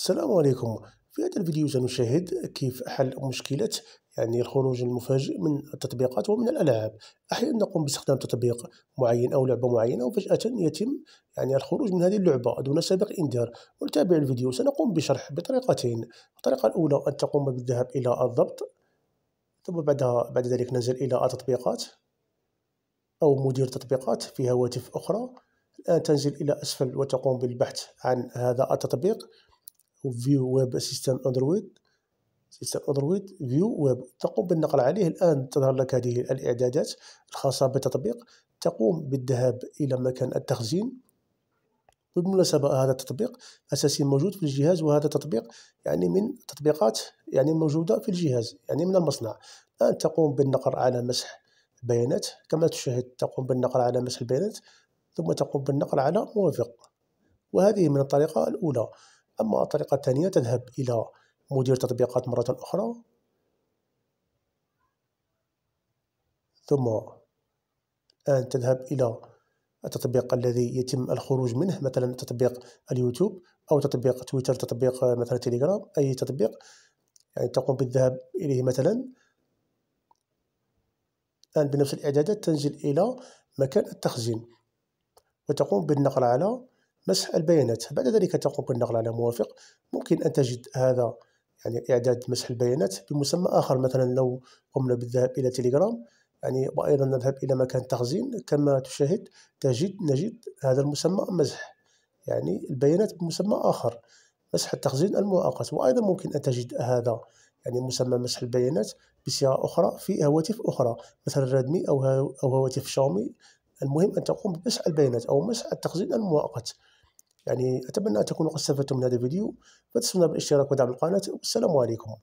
السلام عليكم في هذا الفيديو سنشاهد كيف حل مشكلة يعني الخروج المفاجئ من التطبيقات ومن الألعاب أحيانا نقوم باستخدام تطبيق معين أو لعبة معينة وفجأة يتم يعني الخروج من هذه اللعبة دون سابق إنذار ولتابع الفيديو سنقوم بشرح بطريقتين الطريقة الأولى أن تقوم بالذهاب إلى الضبط ثم بعدها بعد ذلك ننزل إلى التطبيقات أو مدير تطبيقات في هواتف أخرى الآن تنزل إلى أسفل وتقوم بالبحث عن هذا التطبيق فيو ويب اسيستنت اندرويد سيستم اندرويد فيو ويب تقوم بالنقر عليه الان تظهر لك هذه الاعدادات الخاصه بالتطبيق تقوم بالذهاب الى مكان التخزين بالمناسبة هذا التطبيق أساسي موجود في الجهاز وهذا التطبيق يعني من تطبيقات يعني موجودة في الجهاز يعني من المصنع الآن تقوم بالنقر على مسح البيانات كما تشاهد تقوم بالنقر على مسح البيانات ثم تقوم بالنقر على موافق وهذه من الطريقة الأولى أما الطريقة الثانية تذهب إلى مدير تطبيقات مرة أخرى ثم الآن تذهب إلى التطبيق الذي يتم الخروج منه مثلا تطبيق اليوتيوب أو تطبيق تويتر تطبيق مثلا تيليجرام أي تطبيق يعني تقوم بالذهاب إليه مثلا الآن بنفس الإعدادات تنزل إلى مكان التخزين وتقوم بالنقل على مسح البيانات بعد ذلك تقوم بالنقل على موافق ممكن أن تجد هذا يعني إعداد مسح البيانات بمسمى آخر مثلا لو قمنا بالذهاب إلى تليجرام يعني وأيضا نذهب إلى مكان تخزين كما تشاهد تجد نجد هذا المسمى مسح يعني البيانات بمسمى آخر مسح التخزين المؤقت وأيضا ممكن أن تجد هذا يعني مسمى مسح البيانات بصيغة أخرى في هواتف أخرى مثل ريدمي أو هواتف شاومي المهم أن تقوم بمسح البيانات أو مسح التخزين المؤقت يعني أتمنى أن تكونوا قد استفدتم من هذا الفيديو فتسمحوا بالاشتراك ودعم القناة والسلام عليكم